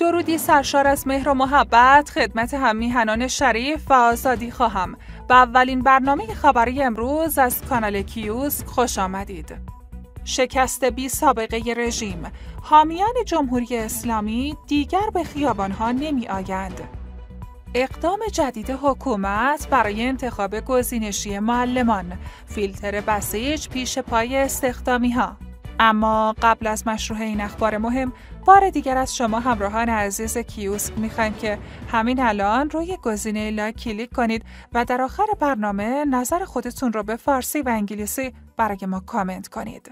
درودی سرشار از مهر و محبت خدمت همیهنان شریف و آزادی خواهم به اولین برنامه خبری امروز از کانال کیوس خوش آمدید. شکست بی سابقه رژیم حامیان جمهوری اسلامی دیگر به خیابانها نمی آیند. اقدام جدید حکومت برای انتخاب گزینشی معلمان فیلتر بسیج پیش پای استخدامی ها اما قبل از مشروع این اخبار مهم بار دیگر از شما همراهان عزیز کیوس میخوایم که همین الان روی گزینه لایک کلیک کنید و در آخر برنامه نظر خودتون رو به فارسی و انگلیسی برای ما کامنت کنید.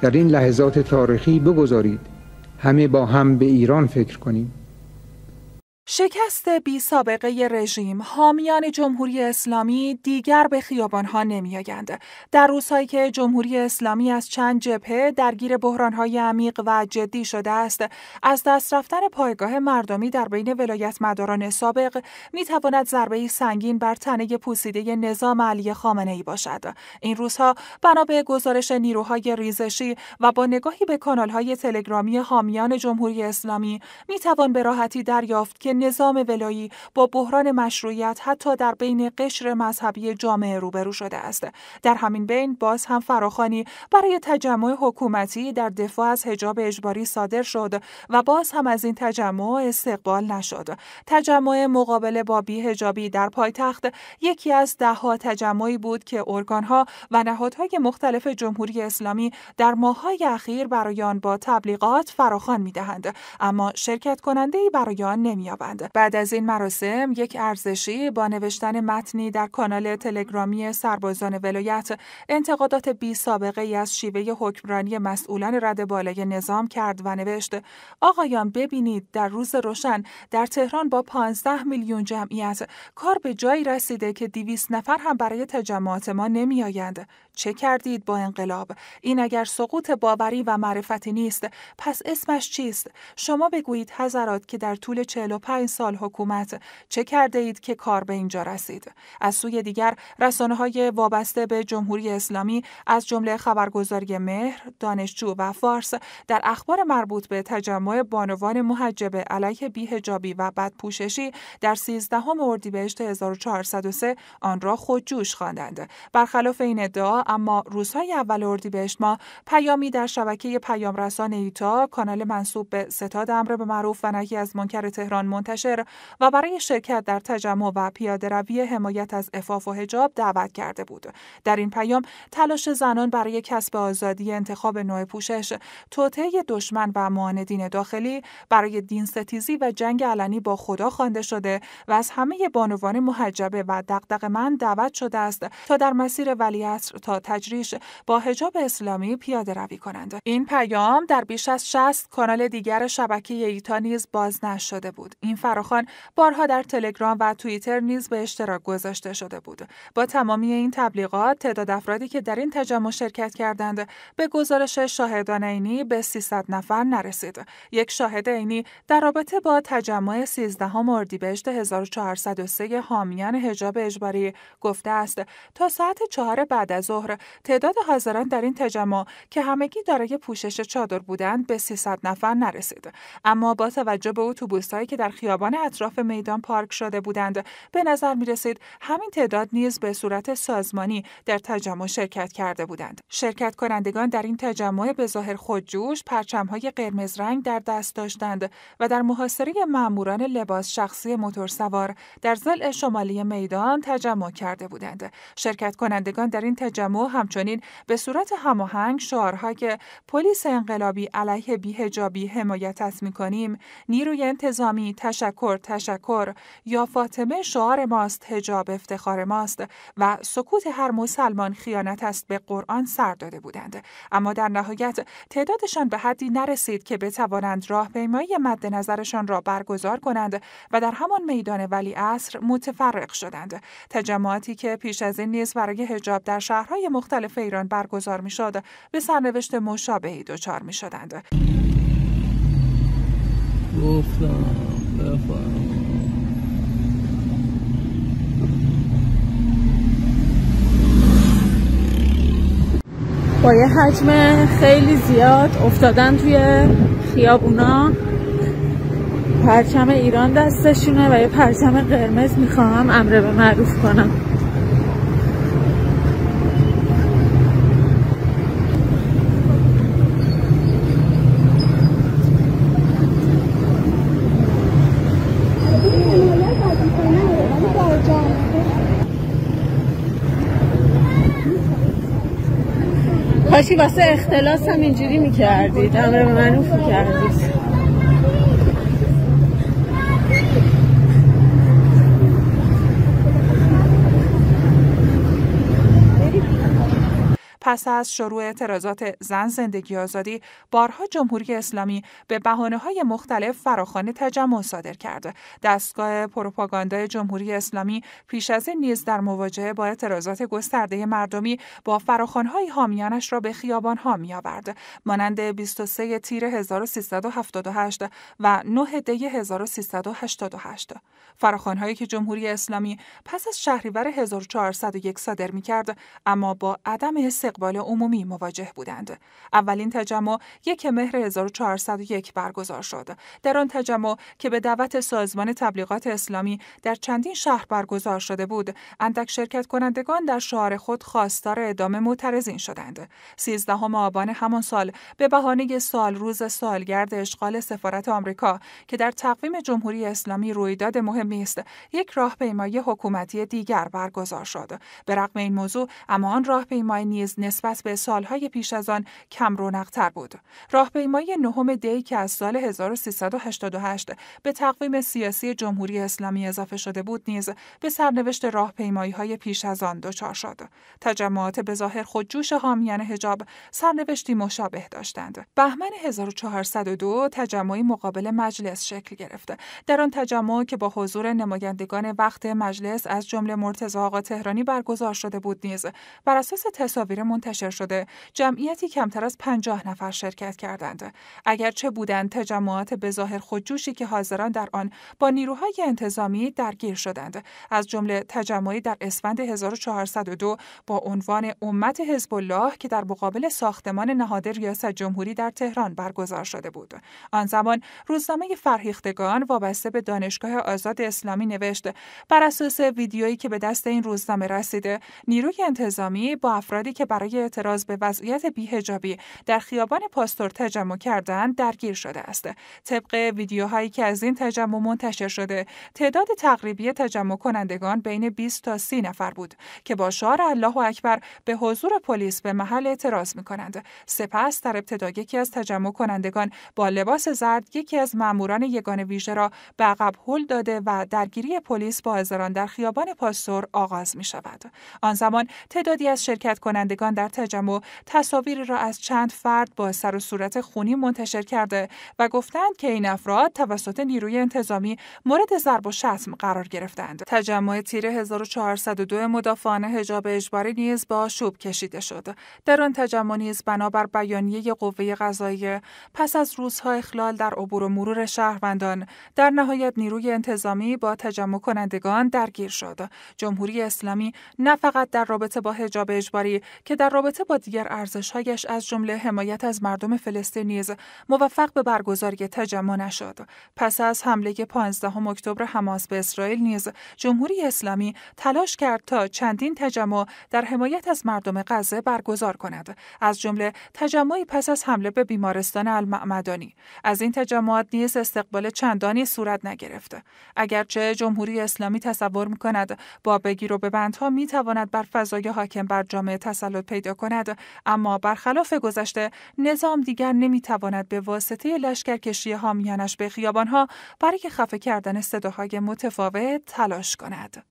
در این لحظات تاریخی بگذارید همه با هم به ایران فکر کنیم شکست بی سابقه رژیم حامیان جمهوری اسلامی دیگر به خیابانها نمی آیند. در روزهایی که جمهوری اسلامی از چند جبهه درگیر بحرانهای عمیق و جدی شده است، از دست رفتن پایگاه مردمی در بین ولایت مداران سابق می تواند ضربه سنگین بر تنه پوسیده نظام علی خامنه ای باشد. این روزها بنا به گزارش نیروهای ریزشی و با نگاهی به کانالهای تلگرامی حامیان جمهوری اسلامی می توان به راحتی دریافت که نظام ولایی با بحران مشروعیت حتی در بین قشر مذهبی جامعه روبرو شده است در همین بین باز هم فراخانی برای تجمع حکومتی در دفاع از حجاب اجباری صادر شد و باز هم از این تجمع استقبال نشد تجمع مقابله با بیهجابی در پایتخت یکی از دهها تجمعی بود که ارگانها و نهادهای مختلف جمهوری اسلامی در ماههای اخیر برای آن با تبلیغات فراخان میدهند اما شرکت کننده برای آن نمییابد بعد از این مراسم یک ارزشی با نوشتن متنی در کانال تلگرامی سربازان ولایت انتقادات بی سابقه ای از شیوه حکمرانی مسئولان رد بالای نظام کرد و نوشت آقایان ببینید در روز روشن در تهران با 15 میلیون جمعیت کار به جایی رسیده که 200 نفر هم برای تجمعات ما نمیآیند چه کردید با انقلاب این اگر سقوط باوری و معرفتی نیست پس اسمش چیست شما بگویید حضرات که در طول پنج سال حکومت چه کرده اید که کار به اینجا رسید از سوی دیگر رسانه های وابسته به جمهوری اسلامی از جمله خبرگزاری مهر دانشجو و فارس در اخبار مربوط به تجمع بانوان محجب علیه بیهجابی و بدپوششی در 13 اردیبهشت 1403 آن را خودجوش خواندند برخلاف این ادعا اما روزهای اول اردیبهشت ما پیامی در شبکه پیامرسان ایتا کانال منصوب به ستاد امر به معروف و نهی از منکر تهران منتشر و برای شرکت در تجمع و روی حمایت از افاف و حجاب دعوت کرده بود در این پیام تلاش زنان برای کسب آزادی انتخاب نوع پوشش توطعه دشمن و معاندین داخلی برای دین ستیزی و جنگ علنی با خدا خوانده شده و از همه بانوان محجبه و من دعوت شده است تا در مسیر ولیعصر تا تجریش با حجاب اسلامی پیاده روی کنند این پیام در بیش از 60 کانال دیگر شبکه ایتا نیز باز نشده بود این فراخان بارها در تلگرام و توییتر نیز به اشتراک گذاشته شده بود با تمامی این تبلیغات تعداد افرادی که در این تجمع شرکت کردند به گزارش شاهدان عینی به 300 نفر نرسید یک شاهد عینی در رابطه با تجمع 13 اردیبهشت 1403 حامیان حجاب اجباری گفته است تا ساعت چهار بعد از ظهر تعداد حاضران در این تجمع که همگی دارای پوشش چادر بودند به 300 نفر نرسید اما با توجه به اتوبوسهایی که در خیابان اطراف میدان پارک شده بودند به نظر می رسید همین تعداد نیز به صورت سازمانی در تجمع شرکت کرده بودند شرکت کنندگان در این تجمع به ظاهر خودجوش پرچمهای قرمز رنگ در دست داشتند و در محاصره ماموران لباس شخصی موتورسوار در زل شمالی میدان تجمع کرده بودند شرکت کنندگان در این تجمع همچنین به صورت هماهنگ شعارهای پلیس انقلابی علیه بیهجابی است میکنیم نیروی انتظامی تشکر تشکر یا فاطمه شعار ماست هجاب افتخار ماست و سکوت هر مسلمان خیانت است به قرآن سر داده بودند اما در نهایت تعدادشان به حدی نرسید که بتوانند راهپیمایی مد نظرشان را برگزار کنند و در همان میدان ولی اصر متفرق شدند تجمعاتی که پیش از این نیز برای هجاب در شهرهای مختلف ایران برگزار میشد به سرنوشت مشابهی دچار میشدند گفتم با یه حجم خیلی زیاد افتادن توی خیابونا پرچم ایران دستشونه و یه پرچم قرمز میخوام امره به معروف کنم کاشی واسه اختلاس هم اینجوری میکردید همه به کردید پس از شروع اعتراضات زن زندگی آزادی بارها جمهوری اسلامی به بحانه های مختلف فراخوان تجمع صادر کرده دستگاه پروپاگاندای جمهوری اسلامی پیش از این نیز در مواجهه با اعتراضات گسترده مردمی با های حامیانش را به خیابان‌ها می‌آورد مانند 23 تیر 1378 و 9 دی 1388 هایی که جمهوری اسلامی پس از شهریور 1401 صادر کرد اما با عدم استقبال عمومی مواجه بودند. اولین تجمع یک مهر 1401 برگزار شد. در آن تجمع که به دعوت سازمان تبلیغات اسلامی در چندین شهر برگزار شده بود، اندک شرکت کنندگان در شعار خود خواستار ادامه معترضین شدند. 13 آبان همان سال به بهانه سال روز سالگرد اشغال سفارت آمریکا که در تقویم جمهوری اسلامی رویداد مهمی است، یک راهپیمایی حکومتی دیگر برگزار شد. به رغم این موضوع اما آن راهپیمایی نیز نسبت به سالهای پیش از آن کم رونقتر بود. راهپیمایی نهم دی که از سال 1388 به تقویم سیاسی جمهوری اسلامی اضافه شده بود نیز به سرنوشت راهپیمایی های پیش از آن دچار شد. تجمعات به ظاهر خودجوش حامیان حجاب سرنوشتی مشابه داشتند. بهمن 1402 تجمعی مقابل مجلس شکل گرفت. در آن تجمع که با حضور نمایندگان وقت مجلس از جمله مرتضی آقا تهرانی برگزار شده بود نیز بر اساس تصاویر منتشر شده جمعیتی کمتر از پنجاه نفر شرکت کردند اگرچه بودند تجمعات به ظاهر خودجوشی که حاضران در آن با نیروهای انتظامی درگیر شدند از جمله تجمعی در اسفند 1402 با عنوان امت حزب الله که در مقابل ساختمان نهاد ریاست جمهوری در تهران برگزار شده بود آن زمان روزنامه فرهیختگان وابسته به دانشگاه آزاد اسلامی نوشت بر اساس ویدیویی که به دست این روزنامه رسیده نیروی انتظامی با افرادی که برای برای اعتراض به وضعیت بیهجابی در خیابان پاستور تجمع کردن درگیر شده است. طبق ویدیوهایی که از این تجمع منتشر شده، تعداد تقریبی تجمع کنندگان بین 20 تا 30 نفر بود که با شعار الله اکبر به حضور پلیس به محل اعتراض می کنند. سپس در ابتدا یکی از تجمع کنندگان با لباس زرد یکی از ماموران یگان ویژه را به عقب هل داده و درگیری پلیس با اذران در خیابان پاستور آغاز می شود. آن زمان تعدادی از شرکت کنندگان در تجمع تصاویری را از چند فرد با سر و صورت خونی منتشر کرده و گفتند که این افراد توسط نیروی انتظامی مورد ضرب و شتم قرار گرفتند. تجمع تیر 1402 مدافعان حجاب اجباری نیز با شوب کشیده شد. در آن تجمع نیز بنابر بیانیه قوه قضاییه پس از روزها اخلال در عبور و مرور شهروندان در نهایت نیروی انتظامی با تجمع کنندگان درگیر شد. جمهوری اسلامی نه فقط در رابطه با حجاب اجباری که در رابطه با دیگر ارزشهایش از جمله حمایت از مردم فلسطینیز موفق به برگزاری تجمع نشد پس از حمله 15 اکتبر حماس به اسرائیل نیز جمهوری اسلامی تلاش کرد تا چندین تجمع در حمایت از مردم غزه برگزار کند از جمله تجمعی پس از حمله به بیمارستان المعمدانی از این تجمعات نیز استقبال چندانی صورت نگرفت اگرچه جمهوری اسلامی تصور می با بگیر و ببندها می بر فضای حاکم بر جامعه تسلط پیدا کند اما برخلاف گذشته نظام دیگر نمیتواند به واسطه لشکرکشی حامیانش به خیابانها برای خفه کردن صداهای متفاوت تلاش کند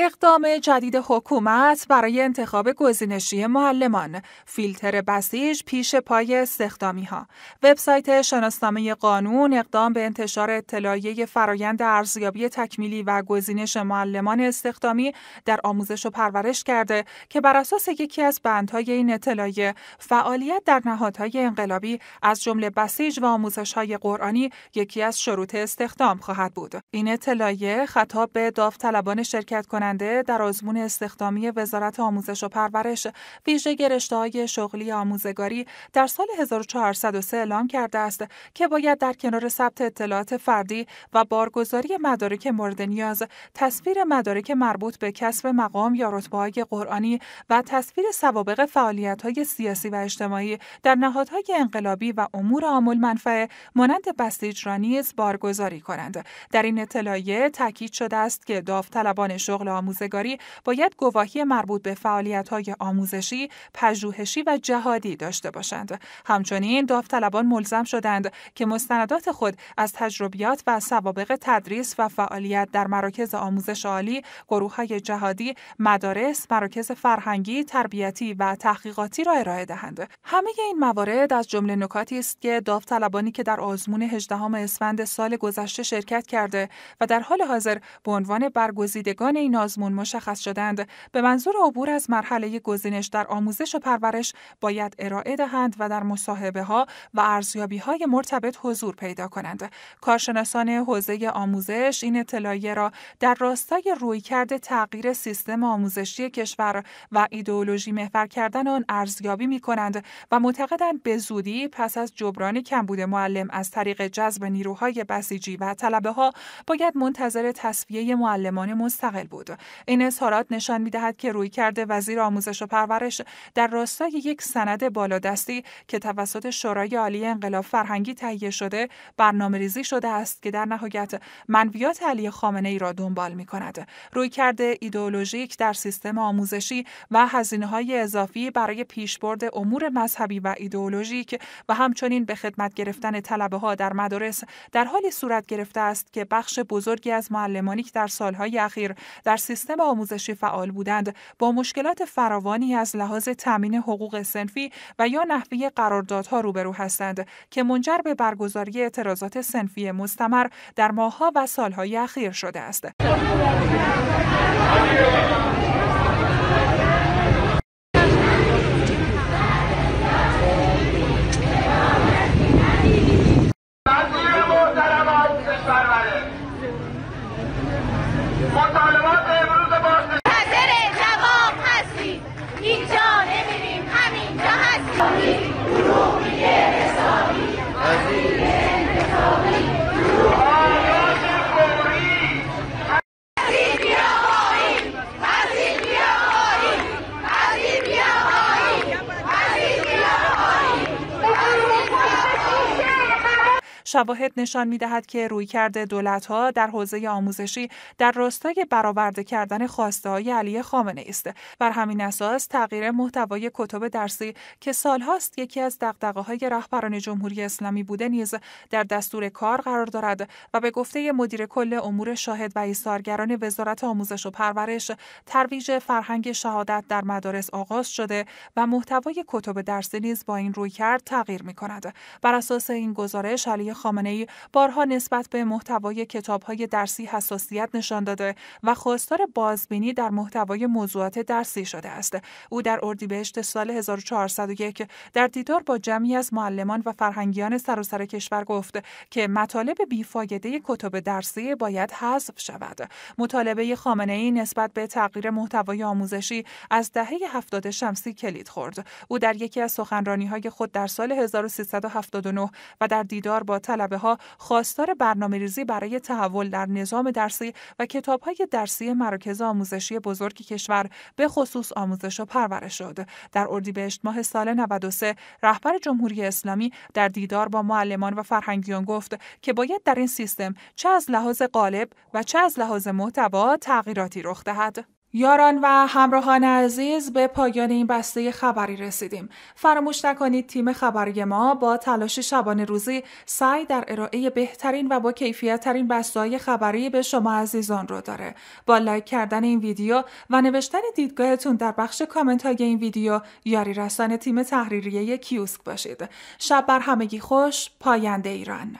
اقدام جدید حکومت برای انتخاب گزینشی معلمان، فیلتر بسیج پیش پای استخدامی ها، وبسایت شناسنامه قانون اقدام به انتشار اطلاعیه فرایند ارزیابی تکمیلی و گزینش معلمان استخدامی در آموزش و پرورش کرده که بر اساس یکی از بندهای این اطلاعیه فعالیت در نهادهای انقلابی از جمله بسیج و آموزش های قرآنی یکی از شروط استخدام خواهد بود. این اطلاعیه خطاب به داوطلبان شرکت کنند در آزمون استخدامی وزارت آموزش و پرورش ویژه گرشته های شغلی آموزگاری در سال 1403 اعلام کرده است که باید در کنار ثبت اطلاعات فردی و بارگزاری مدارک مورد نیاز تصویر مدارک مربوط به کسب مقام یا رتبه های قرآنی و تصویر سوابق فعالیت های سیاسی و اجتماعی در نهادهای انقلابی و امور عامل منفعه مانند بسیج را نیز بارگزاری کنند در این اطلاعیه تاکید شده است که داوطلبان شغل آموزگاری باید گواهی مربوط به فعالیت‌های آموزشی، پژوهشی و جهادی داشته باشند. همچنین داوطلبان ملزم شدند که مستندات خود از تجربیات و سوابق تدریس و فعالیت در مراکز آموزش عالی، گروه‌های جهادی، مدارس، مراکز فرهنگی، تربیتی و تحقیقاتی را ارائه دهند. همه این موارد از جمله نکاتی است که داوطلبانی که در آزمون 18 اسفند سال گذشته شرکت کرده و در حال حاضر به عنوان برگزیدگان این آزمون مشخص شدند به منظور عبور از مرحله گزینش در آموزش و پرورش باید ارائه دهند و در مصاحبه ها و ارزیابی های مرتبط حضور پیدا کنند کارشناسان حوزه آموزش این اطلاعیه را در راستای رویکرد تغییر سیستم آموزشی کشور و ایدئولوژی محور کردن آن ارزیابی می کنند و معتقدند به زودی پس از جبران کمبود معلم از طریق جذب نیروهای بسیجی و طلبه ها باید منتظر تصفیه معلمان مستقل بود این اظهارات نشان میدهد که روی کرده وزیر آموزش و پرورش در راستای یک سند بالادستی که توسط شورای عالی انقلاب فرهنگی تهیه شده برنامه ریزی شده است که در نهایت منویات علی خامنه ای را دنبال می کند. روی کرده ایدئولوژیک در سیستم آموزشی و هزینه های اضافی برای پیشبرد امور مذهبی و ایدئولوژیک و همچنین به خدمت گرفتن طلبه ها در مدارس در حالی صورت گرفته است که بخش بزرگی از معلمانی در سالهای اخیر در سیستم آموزشی فعال بودند با مشکلات فراوانی از لحاظ تامین حقوق سنفی و یا نحوه قراردادها روبرو هستند که منجر به برگزاری اعتراضات سنفی مستمر در ماهها و سالهای اخیر شده است. مطالبات Gracias. Ah, شواهد نشان دهد که دولت ها در حوزه آموزشی در راستای برآورده کردن خواسته های علی خامنه است بر همین اساس تغییر محتوای کتب درسی که سالهاست یکی از دغدغه های رهبران جمهوری اسلامی بوده نیز در دستور کار قرار دارد و به گفته مدیر کل امور شاهد و ایثارگران وزارت آموزش و پرورش ترویج فرهنگ شهادت در مدارس آغاز شده و محتوای کتب درسی نیز با این رویکرد تغییر می کند بر اساس این گزارش علی خامنه ای بارها نسبت به محتوای کتابهای درسی حساسیت نشان داده و خواستار بازبینی در محتوای موضوعات درسی شده است. او در اردیبهشت سال 1401 در دیدار با جمعی از معلمان و فرهنگیان سراسر کشور گفت که مطالب بیفایده کتب درسی باید حذف شود. مطالبه خامنه ای نسبت به تغییر محتوای آموزشی از دهه 70 شمسی کلید خورد. او در یکی از سخنرانی های خود در سال 1379 و در دیدار با طلبه ها خواستار برنامه ریزی برای تحول در نظام درسی و کتاب های درسی مراکز آموزشی بزرگ کشور به خصوص آموزش و پرورش شد. در اردیبهشت ماه سال 93 رهبر جمهوری اسلامی در دیدار با معلمان و فرهنگیان گفت که باید در این سیستم چه از لحاظ قالب و چه از لحاظ محتوا تغییراتی رخ دهد. یاران و همراهان عزیز به پایان این بسته خبری رسیدیم. فراموش نکنید تیم خبری ما با تلاش شبانه روزی سعی در ارائه بهترین و با کیفیت ترین بسته خبری به شما عزیزان رو داره. با لایک کردن این ویدیو و نوشتن دیدگاهتون در بخش کامنت های این ویدیو یاری رسان تیم تحریریه کیوسک باشید. شب بر همگی خوش پاینده ایران.